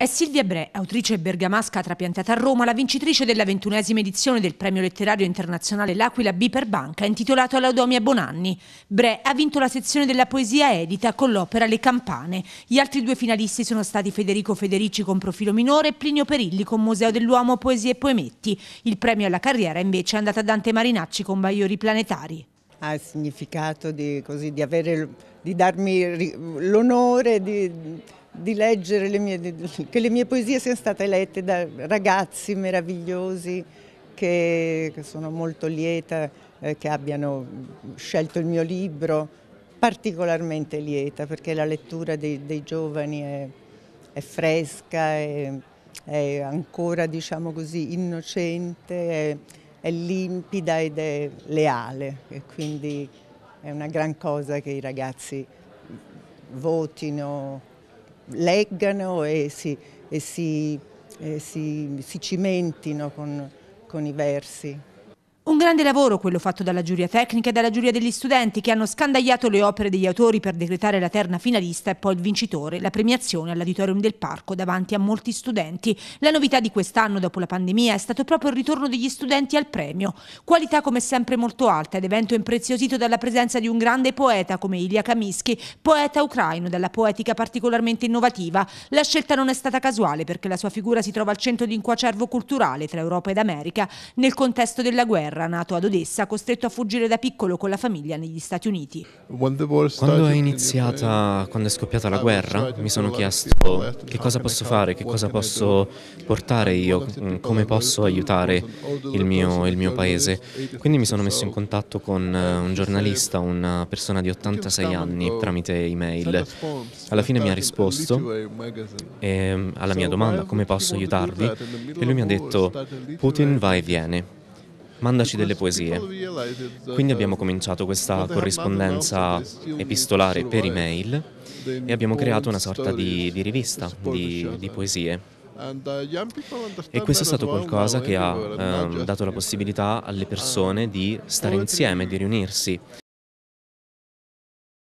È Silvia Bre, autrice bergamasca trapiantata a Roma, la vincitrice della ventunesima edizione del premio letterario internazionale L'Aquila B per Banca, intitolato All'Audomia Bonanni. Bre ha vinto la sezione della poesia edita con l'opera Le Campane. Gli altri due finalisti sono stati Federico Federici con Profilo Minore e Plinio Perilli con Museo dell'Uomo, Poesie e Poemetti. Il premio alla carriera invece è andato a Dante Marinacci con Baiori Planetari ha il significato di, così, di, avere, di darmi l'onore di di leggere le mie, che le mie poesie siano state lette da ragazzi meravigliosi che, che sono molto lieta eh, che abbiano scelto il mio libro, particolarmente lieta perché la lettura dei, dei giovani è, è fresca, è, è, ancora diciamo così innocente, è, è limpida ed è leale e quindi è una gran cosa che i ragazzi votino leggano e si, e si, e si, si cimentino con, con i versi. Un grande lavoro quello fatto dalla giuria tecnica e dalla giuria degli studenti che hanno scandagliato le opere degli autori per decretare la terna finalista e poi il vincitore, la premiazione all'Auditorium del Parco davanti a molti studenti. La novità di quest'anno dopo la pandemia è stato proprio il ritorno degli studenti al premio. Qualità come sempre molto alta ed evento impreziosito dalla presenza di un grande poeta come Ilya Kamisky, poeta ucraino dalla poetica particolarmente innovativa. La scelta non è stata casuale perché la sua figura si trova al centro di un quacervo culturale tra Europa ed America nel contesto della guerra guerra, nato ad Odessa, costretto a fuggire da piccolo con la famiglia negli Stati Uniti. Quando è iniziata, quando è scoppiata la guerra, mi sono chiesto che cosa posso fare, che cosa posso portare io, mm, come posso aiutare il mio, il mio paese. Quindi mi sono messo in contatto con uh, eh, un giornalista, una persona di 86 anni, tramite email. Alla fine mi ha risposto eh, alla mia domanda come posso aiutarvi e lui mi ha detto Putin va e viene mandaci delle poesie. Quindi abbiamo cominciato questa corrispondenza epistolare per email e abbiamo creato una sorta di, di rivista di, di poesie. E questo è stato qualcosa che ha eh, dato la possibilità alle persone di stare insieme, di riunirsi.